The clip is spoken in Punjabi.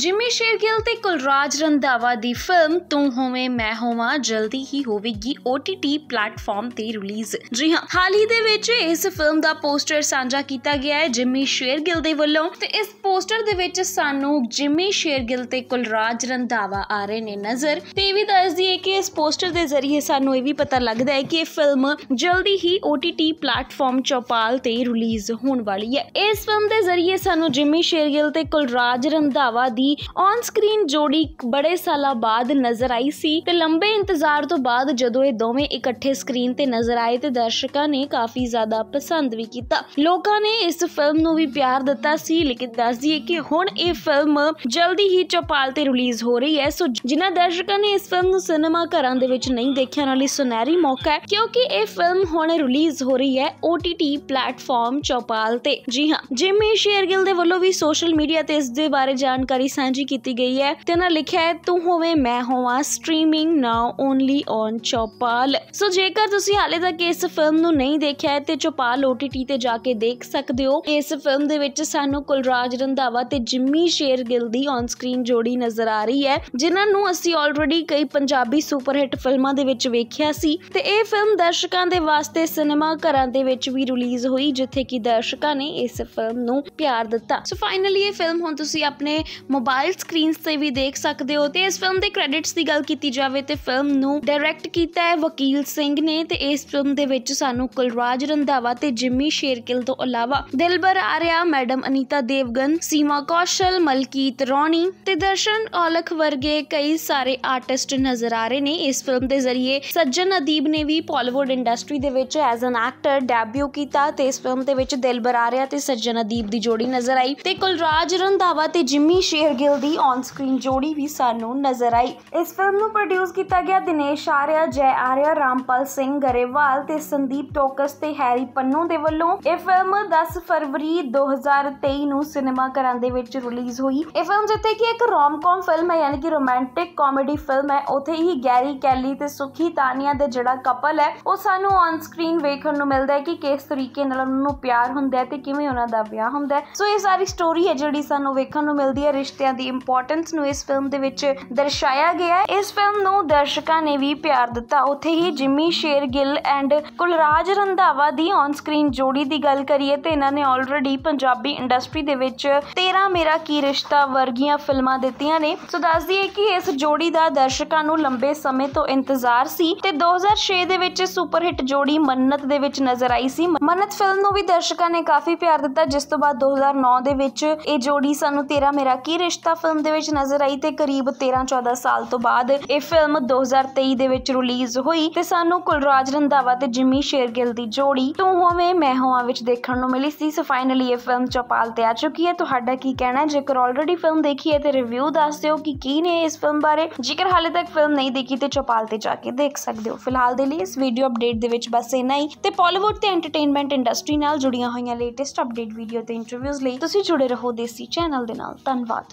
ਜਿਮੀ ਸ਼ੇਰਗਿੱਲ ਤੇ ਕੁਲਰਾਜ ਰੰਧਾਵਾ ਦੀ ਫਿਲਮ ਤੂੰ ਹੋਵੇਂ ਮੈਂ ਹੋਵਾਂ ਜਲਦੀ ਹੀ ਹੋਵੇਗੀ OTT ਪਲੇਟਫਾਰਮ ਤੇ ਰਿਲੀਜ਼ ਜੀ ਹਾਂ ਹਾਲ ਹੀ ਦੇ ਵਿੱਚ ਇਸ ਫਿਲਮ ਦਾ ਪੋਸਟਰ ਸਾਂਝਾ ਕੀਤਾ ਗਿਆ ਹੈ ਜਿਮੀ ਸ਼ੇਰਗਿੱਲ ਦੇ ਵੱਲੋਂ ਤੇ ਇਸ ਪੋਸਟਰ ਦੇ ਵਿੱਚ ਸਾਨੂੰ ਜਿਮੀ ਸ਼ੇਰਗਿੱਲ ਤੇ ਕੁਲਰਾਜ ਰੰਧਾਵਾ ਆ ਰਹੇ ਨੇ ਨਜ਼ਰ ਤੇ ਵੀ ਦੱਸਦੀ ਹੈ ਕਿ ਇਸ ਪੋਸਟਰ ਦੇ ਜ਼ਰੀਏ ਸਾਨੂੰ ਇਹ ਵੀ ਪਤਾ ਲੱਗਦਾ ਹੈ ਕਿ ਇਹ ਫਿਲਮ ਜਲਦੀ ਹੀ OTT ਪਲੇਟਫਾਰਮ ਚੌਪਾਲ ਤੇ ਰਿਲੀਜ਼ ਹੋਣ ਵਾਲੀ ਹੈ ਇਸ ਫਿਲਮ ਦੇ ਜ਼ਰੀਏ ਸਾਨੂੰ ਜਿਮੀ ਸ਼ੇਰਗਿੱਲ ਤੇ ਕੁਲਰਾਜ ਰੰਧਾਵਾ ਦੀ ਔਨ ਸਕਰੀਨ ਜੋੜੀ ਬੜੇ ਸਾਲਾਂ ਬਾਅਦ ਨਜ਼ਰ ਆਈ ਸੀ ਤੇ ਲੰਬੇ ਇੰਤਜ਼ਾਰ ਤੋਂ ਬਾਅਦ ਜਦੋਂ ਇਹ ਦੋਵੇਂ ਇਕੱਠੇ ਸਕਰੀਨ ਤੇ ਨਜ਼ਰ ਆਏ ਤੇ ਦਰਸ਼ਕਾਂ ਨੇ ਕਾਫੀ ਜ਼ਿਆਦਾ ਪਸੰਦ ਵੀ ਕੀਤਾ ਲੋਕਾਂ ਨੇ ਇਸ ਫਿਲਮ ਨੂੰ ਵੀ ਪਿਆਰ ਦਿੱਤਾ ਸੀ ਲੇਕਿਨ ਦੱਸ ਦਈਏ ਕਿ ਹੁਣ ਇਹ ਫਿਲਮ ਜਲਦੀ ਹੀ ਚੋਪਾਲ ਤੇ ਰਿਲੀਜ਼ ਹੋ ਰਹੀ ਹੈ ਸੋ ਜਿਨ੍ਹਾਂ ਦਰਸ਼ਕਾਂ ਨੇ ਇਸ ਫਿਲਮ ਨੂੰ ਸਿਨੇਮਾ ਘਰਾਂ ਦੇ ਵਿੱਚ ਨਹੀਂ ਦੇਖਿਆ ਨਾਲ ਹੀ ਸੁਨਹਿਰੀ ਮੌਕਾ ਹੈ ਕਿਉਂਕਿ ਇਹ ਫਿਲਮ ਹੁਣ ਰਿਲੀਜ਼ ਹੋ ਰਹੀ ਹੈ OTT ਪਲੇਟਫਾਰਮ ਚੋਪਾਲ ਤੇ ਜੀ ਹਾਂ ਜਿਮੀ ਸ਼ੇਰਗਿਲ ਦੇ ਵੱਲੋਂ ਵੀ ਸੋਸ਼ਲ ਮੀਡੀਆ ਤੇ ਇਸ ਦੇ ਬਾਰੇ ਜਾਣਕਾਰੀ ਸਾਂਝੀ ਕੀਤੀ ਗਈ ਹੈ ਤੇ ਉਹਨਾਂ ਲਿਖਿਆ ਹੈ ਤੂੰ ਹੋਵੇਂ ਮੈਂ ਹੋਵਾਂ streaming now only on Chaupal so ਜੇਕਰ ਤੁਸੀਂ ਹਾਲੇ ਤੱਕ ਇਸ ਫਿਲਮ ਨੂੰ ਨਹੀਂ ਦੇਖਿਆ ਤੇ ਚੌਪਾਲ OTT ਤੇ ਜਾ ਕੇ ਦੇਖ ਸਕਦੇ ਹੋ ਇਸ ਫਿਲਮ ਦੇ ਵਿੱਚ ਸਾਨੂੰ ਕੁਲਰਾਜ ਰੰਧਾਵਾ ਤੇ ਜਿੰਮੀ ਸ਼ੇਰਗਿੱਲ ਦੀ ਔਨ ਸਕਰੀਨ ਜੋੜੀ ਨਜ਼ਰ ਆ ਰਹੀ ਹੈ ਜਿਨ੍ਹਾਂ ਨੂੰ ਅਸੀਂ ਆਲਰੇਡੀ ਕਈ ਪੰਜਾਬੀ ਸੁਪਰ ਹਿੱਟ ਫਿਲਮਾਂ ਦੇ ਵਿੱਚ ਵੇਖਿਆ ਸੀ ਤੇ ਇਹ ਫਿਲਮ ਦਰਸ਼ਕਾਂ ਦੇ ਵਾਸਤੇ ਸਿਨੇਮਾ ਘਰਾਂ ਦੇ ਵਿੱਚ ਵੀ ਰਿਲੀਜ਼ ਹੋਈ ਜਿੱਥੇ ਕਿ ਦਰਸ਼ਕਾਂ ਨੇ ਇਸ ਫਿਲਮ ਨੂੰ ਪਿਆਰ ਦਿੱਤਾ ਸੋ ਫਾਈਨਲੀ ਇਹ ਫਿਲਮ ਹੁਣ ਤੁਸੀਂ ਆਪਣੇ ਮੋਬਾਈਲ ਸਕਰੀਨਸ ਤੇ ਵੀ ਦੇਖ ਸਕਦੇ ਹੋ ਤੇ ਇਸ ਫਿਲਮ ਦੇ ਕ੍ਰੈਡਿਟਸ ਦੀ ਗੱਲ ਕੀਤੀ ਜਾਵੇ ਤੇ ਫਿਲਮ ਨੂੰ ਡਾਇਰੈਕਟ ਕੀਤਾ ਹੈ ਵਕੀਲ ਸਿੰਘ ਨੇ ਤੇ ਇਸ ਫਿਲਮ ਦੇ ਵਿੱਚ ਸਾਨੂੰ ਕੁਲਰਾਜ ਰੰਧਾਵਾ ਤੇ ਜਿਮੀ ਸ਼ੇਰਕਿਲ ਤੋਂ ਇਲਾਵਾ ਦਿਲਬਰ ਆਰਿਆ ਮੈਡਮ ਅਨੀਤਾ ਦੇਵਗਨ ਸੀਮਾ ਕੌਸ਼ਲ ਮਲਕੀਤ ਰੌਣੀ ਤੇ ਦਰਸ਼ਨ ਔਲਖ ਵਰਗੇ ਕਈ ਸਾਰੇ ਆਰਟਿਸਟ ਨਜ਼ਰ ਆ ਰਹੇ ਨੇ ਇਸ ਫਿਲਮ ਦੇ ਜ਼ਰੀਏ ਸੱਜਣ ਅਦੀਬ ਨੇ ਵੀ ਪਾਲੀਵੁੱਡ ਇੰਡਸਟਰੀ ਦੇ ਵਿੱਚ ਐਜ਼ ਐਨ ਐਕਟਰ ਡੈਬਿਊ ਕੀਤਾ ਤੇ ਇਸ ਫਿਲਮ ਦੇ ਵਿੱਚ ਦਿਲਬਰ ਆਰਿਆ ਤੇ ਸੱਜਣ ਅਦੀਬ ਦੀ ਜੋੜੀ ਨਜ਼ਰ ਆਈ ਤੇ ਕੁਲਰਾਜ ਰੰਧਾਵਾ ਤੇ ਜਿਮੀ ਸ਼ੇਰ ਗਿੱਲ ਦੀ ਔਨ ਸਕਰੀਨ ਜੋੜੀ ਵੀ ਸਾਨੂੰ ਨਜ਼ਰ ਆਈ ਇਸ ਫਿਲਮ ਨੂੰ ਪ੍ਰੋਡਿਊਸ ਕੀਤਾ ਗਿਆ ਦਿਨੇਸ਼ ਆਰਿਆ ਜੈ ਆਰਿਆ ਰਾਮਪਾਲ ਸਿੰਘ ਗਰੇਵਾਲ ਤੇ ਸੰਦੀਪ ਟੋਕਸ ਤੇ ਹੈਰੀ ਪੰਨੂ ਦੇ ਵੱਲੋਂ ਇਹ ਫਿਲਮ 10 ਫਰਵਰੀ 2023 ਨੂੰ ਸਿਨੇਮਾ ਘਰਾਂ ਦੇ ਵਿੱਚ ਰਿਲੀਜ਼ ਹੋਈ ਇਹ ਫਿਲਮ ਜਿੱਥੇ ਕਿ ਇੱਕ ਰੋਮਕਮ ਫਿਲਮ ਹੈ ਯਾਨੀ ਕਿ ਰੋਮਾਂਟਿਕ ਕਾਮੇਡੀ ਫਿਲਮ ਹੈ ਉਥੇ ਹੀ ਗੈਰੀ ਕੈਲੀ ਤੇ ਸੁਖੀ ਤਾਨੀਆਂ ਦੇ ਜਿਹੜਾ ਕਪਲ ਹੈ ਉਹ ਸਾਨੂੰ ਔਨ ਸਕਰੀਨ ਵੇਖਣ ਨੂੰ ਮਿਲਦਾ ਹੈ ਕਿ ਕਿਸ ਤਰੀਕੇ ਨਾਲ ਉਹਨਾਂ ਨੂੰ ਪਿਆਰ ਹੁੰਦਾ ਹੈ ਤੇ ਕਿਵੇਂ ਉਹਨਾਂ ਦਾ ਵਿਆਹ ਹੁੰਦਾ ਹੈ ਸੋ ਇਹ ਸਾਰੀ ਸਟੋਰੀ ਹੈ ਜਿਹੜੀ ਸਾਨੂੰ ਵੇਖਣ ਨੂੰ ਮਿਲਦੀ ਹੈ ਰਿਸ਼ਤੇ ਰਿਸ਼ਤਿਆਂ ਦੀ ਇੰਪੋਰਟੈਂਸ ਨੂੰ ਇਸ ਫਿਲਮ ਦੇ ਵਿੱਚ ਦਰਸਾਇਆ ਗਿਆ ਹੈ ਇਸ ਫਿਲਮ ਨੂੰ ਦਰਸ਼ਕਾਂ ਨੇ ਵੀ ਪਿਆਰ ਦਿੱਤਾ ਉੱਥੇ ਹੀ ਜਿਮੀ ਸ਼ੇਰ ਗਿੱਲ ਐਂਡ ਕੁਲਰਾਜ ਰੰਧਾਵਾ ਦੀ ਔਨ ਸਕਰੀਨ ਜੋੜੀ ਦੀ ਗੱਲ ਕਰੀਏ ਤੇ ਇਹਨਾਂ ਨੇ ਆਲਰੇਡੀ ਪੰਜਾਬੀ ਇੰਡਸਟਰੀ ਦੇ ਵਿੱਚ 13 ਮੇਰਾ ਕੀ ਰਿਸ਼ਤਾ ਵਰਗੀਆਂ ਫਿਲਮਾਂ ਦਿੱਤੀਆਂ ਨੇ ਸੋ ਦੱਸ ਦਈਏ ਕਿ ਇਸ ਜੋੜੀ ਦਾ ਦਰਸ਼ਕਾਂ ਨੂੰ ਲੰਬੇ ਸਮੇਂ ਤੋਂ ਇੰਤਜ਼ਾਰ ਸੀ ਤੇ 2006 ਦੇ ਵਿੱਚ ਸੁਪਰ ਹਿੱਟ ਜੋੜੀ ਮੰਨਤ ਦੇ ਵਿੱਚ ਨਜ਼ਰ ਆਈ ਸੀ ਮੰਨਤ ਫਿਲਮ ਨੂੰ ਵੀ ਦਰਸ਼ਕਾਂ ਨੇ ਕਾਫੀ ਪਿਆਰ ਦਿੱਤਾ ਜਿਸ ਤੋਂ ਬਾਅਦ 2009 ਦੇ ਵਿੱਚ ਇਹ ਜੋੜੀ ਸਾਨੂੰ ਤੇਰਾ ਮੇਰਾ ਕੀ ਰਿਸ਼ਤਾ ਫਿਲਮ ਦੇ ਵਿੱਚ ਨਜ਼ਰ ਆਈ ਤੇ ਕਰੀਬ 13-14 ਸਾਲ ਤੋਂ ਬਾਅਦ ਇਹ ਫਿਲਮ 2023 ਦੇ ਵਿੱਚ ਰਿਲੀਜ਼ ਹੋਈ ਤੇ ਸਾਨੂੰ ਕੁਲਰਾਜ ਰੰਧਾਵਾ ਤੇ ਜਿਮੀ ਸ਼ੇਰਗਿੱਲ ਦੀ ਜੋੜੀ ਤੂੰ ਹੋਵੇਂ ਮੈਂ ਹੋਵਾਂ ਵਿੱਚ ਦੇਖਣ ਨੂੰ ਮਿਲੀ ਸੀ ਸੋ ਫਾਈਨਲੀ ਇਹ ਫਿਲਮ ਚੌਪਾਲ ਤੇ ਆ ਚੁੱਕੀ ਹੈ ਤੁਹਾਡਾ ਕੀ ਕਹਿਣਾ ਜੇਕਰ ਆਲਰੇਡੀ ਫਿਲਮ ਦੇਖੀ ਹੈ ਤੇ ਰਿਵਿਊ ਦੱਸ ਦਿਓ ਕਿ ਕੀ ਨੇ ਇਸ ਫਿਲਮ ਬਾਰੇ ਜੇਕਰ ਹਾਲੇ ਤੱਕ ਫਿਲਮ ਨਹੀਂ ਦੇਖੀ ਤੇ ਚੌਪਾਲ ਤੇ ਜਾ ਕੇ ਦੇਖ ਸਕਦੇ ਹੋ ਫਿਲਹਾਲ ਦੇ ਲਈ ਇਸ ਵੀਡੀਓ ਅਪਡੇਟ ਦੇ ਵਿੱਚ ਬਸ ਇੰਨਾ ਹੀ ਤੇ ਪੋਲੀਵੁੱਡ ਤੇ ਐਂਟਰਟੇਨਮੈਂਟ ਇੰਡਸਟਰੀ ਨਾਲ ਜੁੜੀਆਂ ਹੋਈਆਂ ਲੇਟੈਸਟ ਅਪਡੇਟ ਵੀਡੀਓ ਤੇ ਇੰਟਰਵਿਊਜ਼ ਲਈ ਤੁਸੀਂ ਜੁੜੇ ਰਹੋ ਦੇਸੀ ਚੈਨਲ ਦੇ ਨਾਲ ਧੰਨਵਾਦ